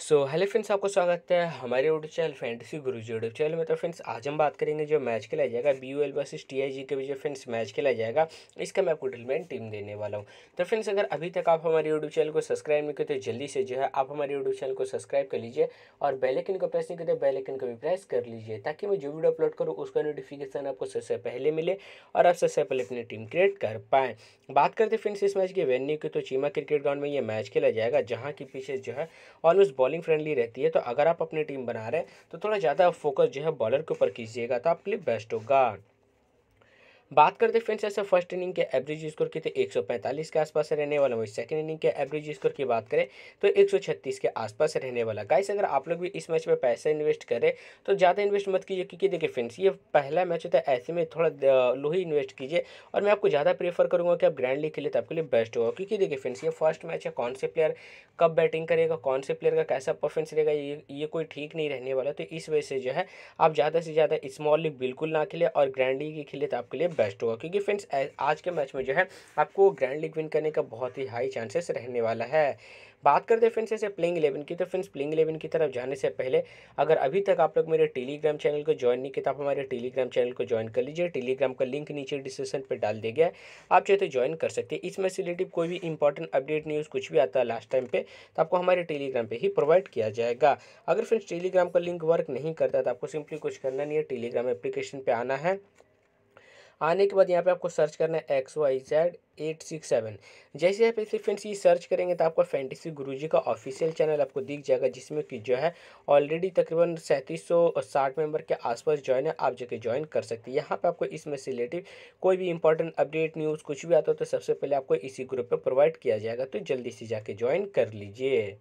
so hello friends आपका स्वागत है हमारे यूट्यूब चैनल फैंटेसी गुरु जी यूट्यूब चैनल में तो फ्रेंड्स आज हम बात करेंगे जो मैच खेला जाएगा B U L versus T I G के भी जो फ्रेंड्स मैच खेला जाएगा इसका मैं आपको डिलमेंट टीम देने वाला हूँ तो फ्रेंड्स अगर अभी तक आप हमारे यूट्यूब चैनल को सब्सक्राइब नहीं करते तो जल्दी से जो है आप हमारे यूट्यूब चैनल को सब्सक्राइब कर लीजिए और बेलाइकन को प्रेस नहीं करते तो बेलाइकन को भी प्रेस कर लीजिए ताकि मैं जो वीडियो अपलोड करूँ उसका नोटिफिकेशन आपको सबसे पहले मिले और आप सबसे पहले अपनी टीम क्रिएट कर पाए बात करते फ्रेंड्स इस मैच के वेन्यू की तो चीमा क्रिकेट ग्राउंड में यह मैच खेला जाएगा जहाँ की पीछे जो है ऑलमोस्ट बॉलिंग फ्रेंडली रहती है तो अगर आप अपनी टीम बना रहे हैं तो थोड़ा ज़्यादा फोकस जो है बॉलर के ऊपर कीजिएगा तो आपके लिए बेस्ट होगा बात करते हैं फ्रेंड्स ऐसे फर्स्ट इनिंग के एवरेज स्कोर की तो 145 के आसपास रहने वाला वही सेकंड इनिंग के एवरेज स्कोर की बात करें तो 136 के आसपास रहने वाला गाइस अगर आप लोग भी इस मैच में पैसा इन्वेस्ट करें तो ज़्यादा इन्वेस्ट मत कीजिए क्योंकि देखिए फ्रेंड्स ये पहला मैच होता है ऐसे में थोड़ा लो ही इन्वेस्ट कीजिए और मैं आपको ज़्यादा प्रेफर करूँगा कि आप ग्रैंड लीग खेले तो आपके लिए बेस्ट होगा क्योंकि देखिए फ्रेंड्स ये फर्स्ट मैच है कौन से प्लेयर कब बैटिंग करेगा कौन से प्लेयर का कैसा परफॉर्मेंस रहेगा ये ये कोई ठीक नहीं रहने वाला तो इस वजह से जो है आप ज़्यादा से ज़्यादा स्मॉल लीग बिल्कुल ना खेले और ग्रैंड लीग ही खेले तो आपके लिए बेस्ट होगा क्योंकि फ्रेंड्स आज के मैच में जो है आपको ग्रैंड लीग विन करने का बहुत ही हाई चांसेस रहने वाला है बात करते हैं फ्रेंड्स ऐसे प्लेइंग इलेवन की तो फ्रेंड्स प्लेइंग इलेवन की तरफ जाने से पहले अगर अभी तक आप लोग मेरे टेलीग्राम चैनल को ज्वाइन नहीं किया तो आप हमारे टेलीग्राम चैनल को ज्वाइन कर लीजिए टेलीग्राम का लिंक नीचे डिस्क्रिप्शन पर डाल दिया गया है आप चाहे तो ज्वाइन कर सकते हैं इसमें से रिलेटिव कोई भी इंपॉर्टेंट अपडेट न्यूज़ कुछ भी आता है लास्ट टाइम पर तो आपको हमारे टेलीग्राम पर ही प्रोवाइड किया जाएगा अगर फ्रेंड्स टेलीग्राम का लिंक वर्क नहीं करता तो आपको सिंपली कुछ करना नहीं है टेलीग्राम एप्लीकेशन पर आना है आने के बाद यहाँ पे आपको सर्च करना है X Y Z eight six seven जैसे आप इसे फ्रेंड्स ये सर्च करेंगे तो आपका फैंटेसी गुरुजी का ऑफिशियल चैनल आपको दिख जाएगा जिसमें कि जो है ऑलरेडी तकरीबन सैंतीस सौ साठ मेम्बर के आसपास ज्वाइन है आप जाके ज्वाइन कर सकते हैं यहाँ पे आपको इसमें से रिलेटिव कोई भी इंपॉर्टेंट अपडेट न्यूज़ कुछ भी आता हो तो सबसे पहले आपको इसी ग्रुप पर प्रोवाइड किया जाएगा तो जल्दी से जाके ज्वाइन कर लीजिए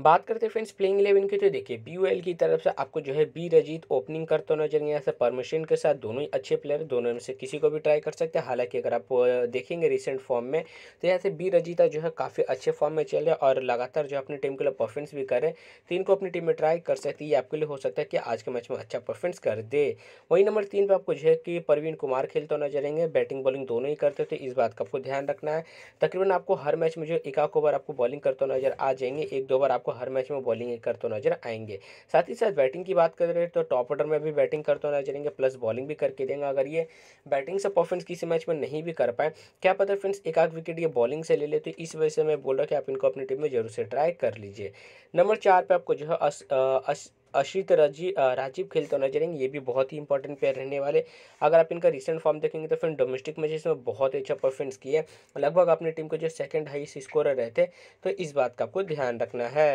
बात करते हैं फ्रेंड्स प्लेइंग इलेवन की तो देखिए बी की तरफ से आपको जो है बी रजीत ओपनिंग करते नजर यहाँ से परमिशन के साथ दोनों ही अच्छे प्लेयर दोनों में से किसी को भी ट्राई कर सकते हैं हालांकि अगर आप देखेंगे रिसेंट फॉर्म में तो यहाँ से बी रजीता जो है काफ़ी अच्छे फॉर्म में चल रहे और लगातार जो अपनी टीम के लिए परफॉर्मेंस भी करे तो इनको अपनी टीम में ट्राई कर सकती है आपके लिए हो सकता है कि आज के मैच में अच्छा परफॉर्मेंस कर दे वही नंबर तीन पर आपको जो है कि परवीन कुमार खेलते नजर आएंगे बैटिंग बॉलिंग दोनों ही करते तो इस बात का आपको ध्यान रखना है तकरीबन आपको हर मैच में जो एकाक ओवर आपको बॉलिंग करते नजर आ जाएंगे एक दो बार आपको हर मैच में बॉलिंग करते नजर आएंगे साथ ही साथ बैटिंग की बात करें तो टॉप ऑर्डर में भी बैटिंग करते नजर आएंगे प्लस बॉलिंग भी करके देंगे अगर ये बैटिंग से परफॉर्मेंस किसी मैच में नहीं भी कर पाए क्या पता फ्रेंड्स एक आध विकेट ये बॉलिंग से ले लेते तो इस वजह से मैं बोल रहा हूँ कि आप इनको अपनी टीम में जरूर से ट्राई कर लीजिए नंबर चार पर आपको जो है अशित तो राजी राजीव खेल तो नजर आएंगे ये भी बहुत ही इंपॉर्टेंट प्लेयर रहने वाले अगर आप इनका रिसेंट फॉर्म देखेंगे तो फिर डोमेस्टिक मैचेस में बहुत अच्छा परफॉर्मेंस किया है लगभग अपनी टीम के जो सेकंड हाईएस्ट स्कोरर रहे थे तो इस बात का आपको ध्यान रखना है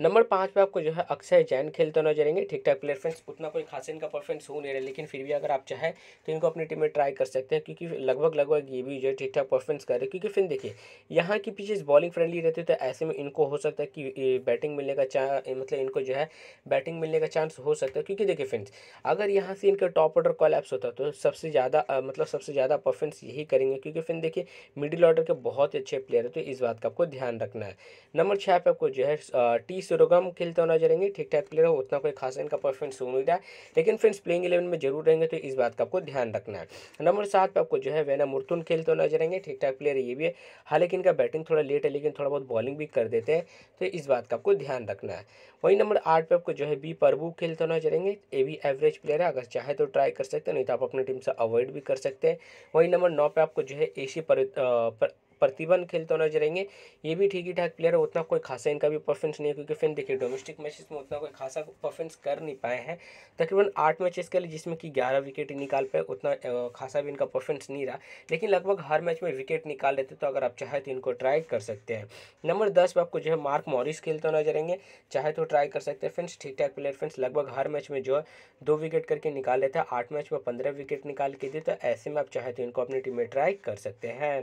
नंबर पाँच पे आपको जो है अक्षय जैन खेलते नजर आएंगे ठीक ठाक प्लेयर फ्रेंड्स उतना कोई खास इनका परफॉर्मेंस हो नहीं रहा लेकिन फिर भी अगर आप चाहें तो इनको अपनी टीम में ट्राई कर सकते हैं क्योंकि लगभग लगभग ये भी जो है ठीक ठाक परफॉर्मेंस कर रहे क्योंकि फिर देखिए यहाँ की पिचेज बॉलिंग फ्रेंडली रहती है तो ऐसे में इनको हो सकता है कि बैटिंग मिलने का चा मतलब इनको जो है बैटिंग मिलने का चांस हो सकता है क्योंकि देखिए फ्रेंड्स अगर यहाँ से इनका टॉप ऑर्डर कोलैप्स होता तो सबसे ज़्यादा मतलब सबसे ज़्यादा परफॉर्मेंस यही करेंगे क्योंकि फिर देखिए मिडिल ऑर्डर के बहुत ही अच्छे प्लेयर है तो इस बात का आपको ध्यान रखना है नंबर छः पे आपको जो है टी सुरगम खेलते हुए नजर आएंगे ठीक ठाक प्लेयर हो उतना कोई खास इनका परफॉर्मेंस हो नहीं रहा लेकिन फ्रेंड्स प्लेइंग इलेवन में जरूर रहेंगे तो इस बात का आपको ध्यान रखना है नंबर सात पर आपको जो है वैना मुर्तुन खेलते हुए नजर आएंगे ठीक ठाक प्लेयर ये भी है हालांकि इनका बैटिंग थोड़ा लेट है लेकिन थोड़ा बहुत बॉलिंग भी कर देते हैं तो इस बात का आपको ध्यान रखना है वही नंबर आठ पर आपको जो है बी प्रभु खेलते हुए नजर आएंगे ये भी एवरेज प्लेयर है अगर चाहे तो ट्राई कर सकते हैं नहीं तो आप अपनी टीम से अवॉइड भी कर सकते हैं वही नंबर नौ पर आपको जो है ए सी प्रतिबंध खेलते नजर आएंगे ये भी ठीक ही ठाक प्लेयर है उतना कोई खासा इनका भी परफॉर्मेंस नहीं है क्योंकि फिर देखिए डोमेस्टिक मैचेस में उतना कोई खासा परफॉर्मेंस कर नहीं पाए हैं तकरीबन आठ मैचेस के लिए जिसमें कि ग्यारह विकेट ही निकाल पाए उतना खासा भी इनका परफॉर्मेंस नहीं रहा लेकिन लगभग हर मैच में विकेट निकाल लेते तो अगर आप चाहे तो इनको ट्राई कर सकते हैं नंबर दस पर आपको जो है मार्क मॉरिस खेलते नजर आएंगे चाहे तो ट्राई कर सकते हैं फ्रेंड्स ठीक ठाक प्लेयर फ्रेंड्स लगभग हर मैच में जो है दो विकेट करके निकाल लेता है आठ मैच में पंद्रह विकेट निकाल के दिए तो ऐसे में आप चाहे तो इनको अपनी टीम में ट्राई कर सकते हैं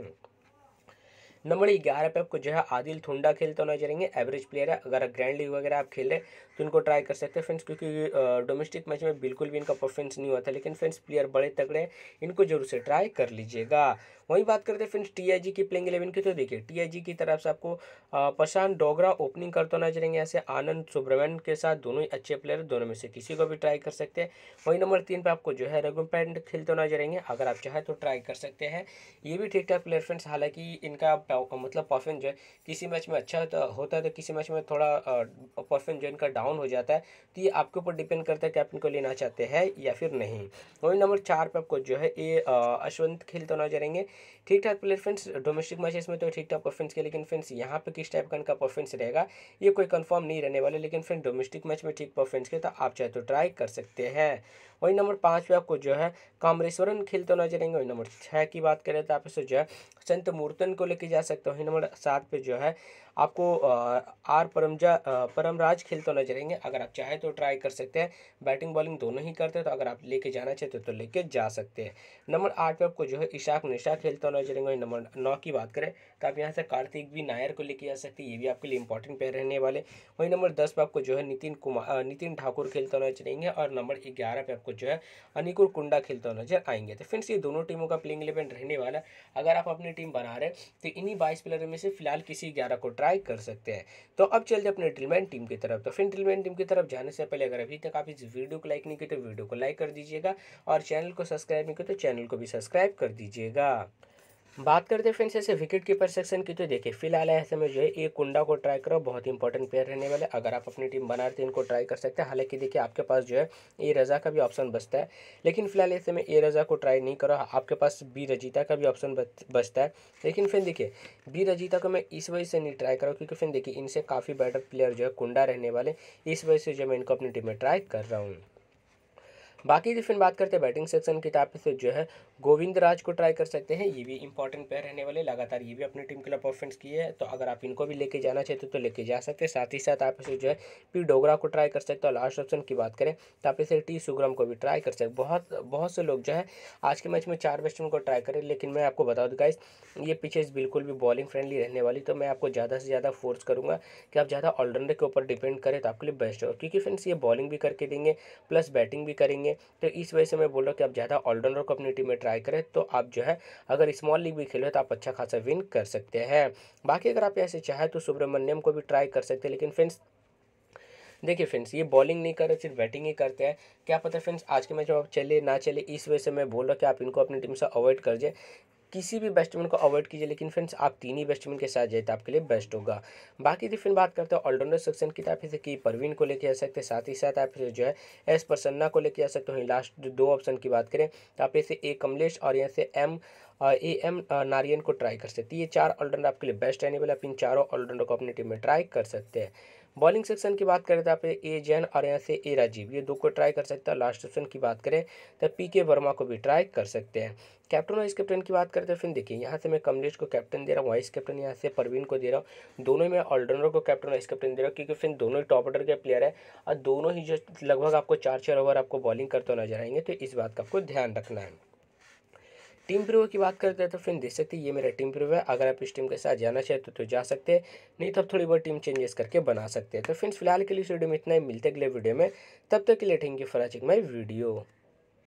नंबर ग्यारह पे आपको जो है आदिल थुंडा खेलते होना चाहेंगे एवरेज प्लेयर है अगर ग्रैंड लीग वगैरह आप खेल रहे तो इनको ट्राई कर सकते हैं फ्रेंड्स क्योंकि डोमेस्टिक मैच में बिल्कुल भी इनका परफॉर्मेंस नहीं हुआ था लेकिन फ्रेंड्स प्लेयर बड़े तगड़े हैं इनको जरूर से ट्राई कर लीजिएगा वहीं बात करते हैं फ्रेंड्स टीआईजी की प्लेइंग इलेवन की तो देखिए टीआईजी की तरफ से आपको प्रशांत डोगरा ओपनिंग करते हुए नजरेंगे ऐसे आनंद सुब्रमण के साथ दोनों ही अच्छे प्लेयर दोनों में से किसी को भी ट्राई कर सकते हैं वहीं नंबर तीन पर आपको जो है रघु पैंड खेलते हुए नजरेंगे अगर आप चाहें तो ट्राई कर सकते हैं ये भी ठीक ठाक प्लेयर फ्रेंड्स हालांकि इनका मतलब परफॉर्मेंस जो है किसी मैच में अच्छा होता है तो किसी मैच में थोड़ा परफॉर्मेंस जो इनका डाउन हो जाता है तो ये आपके ऊपर डिपेंड करता है कि आप इनको लेना चाहते हैं या फिर नहीं वहीं नंबर चार पर आपको जो है ये अश्वंत खेलते हुए नजरेंगे ठीक ठाक प्लेयर फ्रेंड्स डोमेस्टिक मैचेस में तो ठीक ठाक परफॉर्मेंस किया लेकिन फ्रेंड्स यहाँ पे किस टाइप का इनका परफॉर्मेंस रहेगा ये कोई कंफर्म नहीं रहने वाले लेकिन फ्रेंड डोमेस्टिक मैच में ठीक परफॉर्मेंस किया तो आप चाहे तो ट्राई कर सकते हैं वही नंबर पाँच पे आपको जो है कामरेश्वरन खेलते नजर आएंगे वही नंबर छः की बात करें तो आप इसे जो है संत मूर्तन को लेके जा सकते हो नंबर सात पे जो है आपको आर परमजा परमराज खेलते तो नजर आएंगे अगर आप चाहे तो ट्राई कर सकते हैं बैटिंग बॉलिंग दोनों ही करते हैं तो अगर आप लेके जाना चाहते हो तो लेके जा सकते हैं नंबर आठ पे आपको जो है इशाक निशा खेलता तो नजर आएंगे नंबर नौ की बात करें तो आप यहाँ से कार्तिक भी नायर को लेके जा सकते हैं ये भी आपके लिए इंपॉर्टेंट पेयर रहने वाले वही नंबर दस पे आपको जो है नितिन कुमार नितिन ठाकुर खेलता तो नजर आएंगे और नंबर ग्यारह पे आपको जो है अनिकुर कुंडा खेलता हुआ नजर आएंगे तो फ्रेंड्स ये दोनों टीमों का प्लेइंग इलेवन रहने वाला अगर आप अपने टीम बना रहे हैं तो इन्हीं बाईस प्लेयर में से फिलहाल किसी ग्यारह को ट्राई कर सकते हैं तो अब चलते अपने ड्रिलमैन टीम की तरफ तो फिर ड्रिलमैन टीम की तरफ जाने से पहले अगर अभी तक आप इस वीडियो को लाइक नहीं किए तो वीडियो को लाइक कर दीजिएगा और चैनल को सब्सक्राइब नहीं किया तो चैनल को भी सब्सक्राइब कर दीजिएगा बात करते हैं फ्रेंड्स ऐसे विकेट कीपर सेक्शन की तो देखिए फिलहाल ऐसे में जो है एक कुंडा को ट्राई करो बहुत इंपॉर्टेंट प्लेयर रहने वाले अगर आप अपनी टीम बना रहे थे इनको ट्राई कर सकते हैं हालांकि देखिए आपके पास जो है ए रज़ा का भी ऑप्शन बचता है लेकिन फिलहाल ऐसे में ए रज़ा को ट्राई नहीं करो आपके पास बी रजीता का भी ऑप्शन बचता है लेकिन फिर देखिए बी रजीता को मैं इस वजह से नहीं ट्राई करूँ क्योंकि फिर देखिए इनसे काफ़ी बेटर प्लेयर जो है कुंडा रहने वाले इस वजह से जो मैं इनको अपनी टीम में ट्राई कर रहा हूँ बाकी फिर बात करते हैं बैटिंग सेक्शन की तो आप इसे जो है गोविंद राज को ट्राई कर सकते हैं ये भी इंपॉर्टेंट प्लेयर रहने वाले लगातार ये भी अपनी टीम के लिए परफॉर्मेंस की है तो अगर आप इनको भी लेके जाना चाहते हो तो लेके जा सकते हैं साथ ही साथ आप इसे जो है पी डोगरा को ट्राई कर सकते हो लास्ट ऑप्शन की बात करें तो आप इसे टी सुग्रम को भी ट्राई कर सकते बहुत बहुत से लोग जो है आज के मैच में चार बैट्समैन को ट्राई करें लेकिन मैं आपको बता दूँगा इस ये पिचेज बिल्कुल भी बॉलिंग फ्रेंडली रहने वाली तो मैं आपको ज़्यादा से ज़्यादा फोर्स करूँगा कि आप ज़्यादा ऑलराउंडर के ऊपर डिपेंड करें तो आपके लिए बेस्ट हो क्योंकि फ्रेंड्स ये बॉलिंग भी करके देंगे प्लस बैटिंग भी करेंगे तो इस वजह से मैं बोल रहा हूँ कि आप ज़्यादा ऑलराउंडर को अपनी टीम में ट्राई करें तो आप जो है अगर स्मॉल लीग भी खेलो तो आप अच्छा खासा विन कर सकते हैं बाकी अगर आप ऐसे चाहें तो सुब्रमण्यम को भी ट्राई कर सकते हैं लेकिन फ्रेंड्स देखिए फ्रेंड्स ये बॉलिंग नहीं कर रहे सिर्फ बैटिंग ही करते हैं क्या पता फ्रेंड्स आज के मैच में आप चले ना चले इस वजह से मैं बोल रहा कि आप इनको अपनी टीम से अवॉइड कर जाए किसी भी बैट्समैन को अवॉइड कीजिए लेकिन फ्रेंड्स आप तीन ही बैट्समैन के साथ जाए तो आपके लिए बेस्ट होगा बाकी जो फिर बात करते हैं ऑलराउंडर सेक्शन की तो आप इसे की परवीन को लेके आ सकते हैं साथ ही साथ आप जो है एस प्रसन्ना को लेके आ सकते हो लास्ट दो ऑप्शन की बात करें तो आप इसे ए कमलेश और यहाँ से एम ए एम नारियन को ट्राई कर सकते हैं ये चार ऑलराउंडर आपके लिए बेस्ट वाले आप इन चारों ऑलराउंडर को अपनी टीम में ट्राई कर सकते हैं बॉलिंग सेक्शन की बात करें तो आप पे ए जैन और यहाँ से ए राजीव ये दो को ट्राई कर सकता है लास्ट सेक्शन की बात करें तो पी के वर्मा को भी ट्राई कर सकते हैं कैप्टन वाइस कैप्टन की बात करते हैं फिर देखिए यहाँ से मैं कमलेश को कैप्टन दे रहा हूँ वाइस कैप्टन यहाँ से परवीन को दे रहा हूँ दोनों में ऑलराउंडर को कैप्टन वाइस कैप्टन दे रहा हूँ क्योंकि फिर दोनों ही टॉप ऑर्डर के प्लेयर है और दोनों ही जो लगभग आपको चार चार ओवर आपको बॉलिंग करते हुए नजर आएंगे तो इस बात का आपको ध्यान रखना है टीम प्रो की बात करते हैं तो फिर देख सकते हैं ये मेरा टीम प्रो है अगर आप इस टीम के साथ जाना चाहते तो जा सकते हैं नहीं तो आप थोड़ी बहुत टीम चेंजेस करके बना सकते हैं तो फ्रेंड्स फिलहाल के लिए इस वीडियो में इतना ही मिलते अगले वीडियो में तब तक के लिए thank you for watching my video